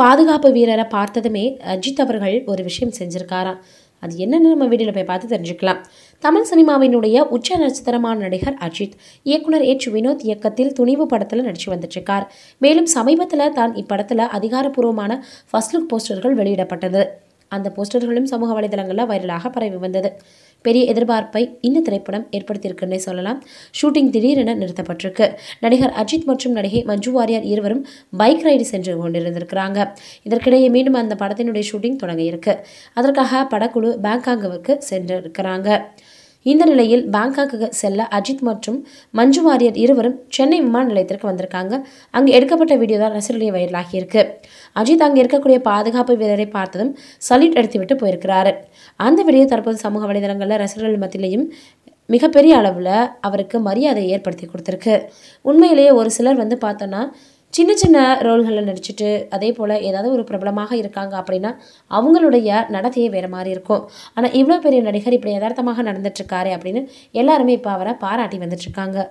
பாதுகாப்பு வீரரை பார்த்ததுமே அஜித் அவர்கள் ஒரு விஷயம் செஞ்சுருக்காராம் அது என்னென்னு நம்ம வீடியோவில் போய் பார்த்து தெரிஞ்சுக்கலாம் தமிழ் சினிமாவினுடைய உச்ச நட்சத்திரமான நடிகர் அஜித் இயக்குனர் எச் வினோத் இயக்கத்தில் துணிவு படத்தில் நடித்து வந்துட்டுருக்கார் மேலும் சமீபத்தில் தான் இப்படத்தில் அதிகாரப்பூர்வமான ஃபர்ஸ்ட் லுக் போஸ்டர்கள் வெளியிடப்பட்டது அந்த போஸ்டர்களும் சமூக வலைதளங்களில் வைரலாக பரவி வந்தது பெரிய எதிர்பார்ப்பை இந்த திரைப்படம் ஏற்படுத்தியிருக்குன்னே சொல்லலாம் ஷூட்டிங் திடீரென நிறுத்தப்பட்டிருக்கு நடிகர் அஜித் மற்றும் நடிகை மஞ்சு வாரியார் இருவரும் பைக் ரைடு சென்று கொண்டிருந்திருக்கிறாங்க இதற்கிடையே மீண்டும் அந்த படத்தினுடைய ஷூட்டிங் தொடங்கியிருக்கு அதற்காக படக்குழு பேங்காங்குக்கு சென்றிருக்கிறாங்க இந்த நிலையில் பேங்காக்கு செல்ல அஜித் மற்றும் மஞ்சு வாரியர் இருவரும் சென்னை விமான நிலையத்திற்கு வந்திருக்காங்க அங்கு எடுக்கப்பட்ட வீடியோ தான் ரசிகர்களே வைரலாகியிருக்கு அஜித் அங்கே இருக்கக்கூடிய பாதுகாப்பு வீரரை பார்த்ததும் சல்யூட் எடுத்துவிட்டு போயிருக்கிறாரு அந்த வீடியோ தற்போது சமூக வலைதளங்களில் ரசிகர்கள் மத்தியிலையும் மிகப்பெரிய அளவில் அவருக்கு மரியாதையை ஏற்படுத்தி கொடுத்துருக்கு உண்மையிலேயே ஒரு சிலர் வந்து பார்த்தோன்னா சின்ன சின்ன ரோல்களில் நடிச்சுட்டு அதே போல் ஏதாவது ஒரு பிரபலமாக இருக்காங்க அப்படின்னா அவங்களுடைய நடத்தையே வேறு மாதிரி இருக்கும் ஆனால் இவ்வளோ பெரிய நடிகர் இப்படி யதார்த்தமாக நடந்துட்டுருக்காரு அப்படின்னு எல்லாருமே இப்போ அவரை பாராட்டி வந்துட்டுருக்காங்க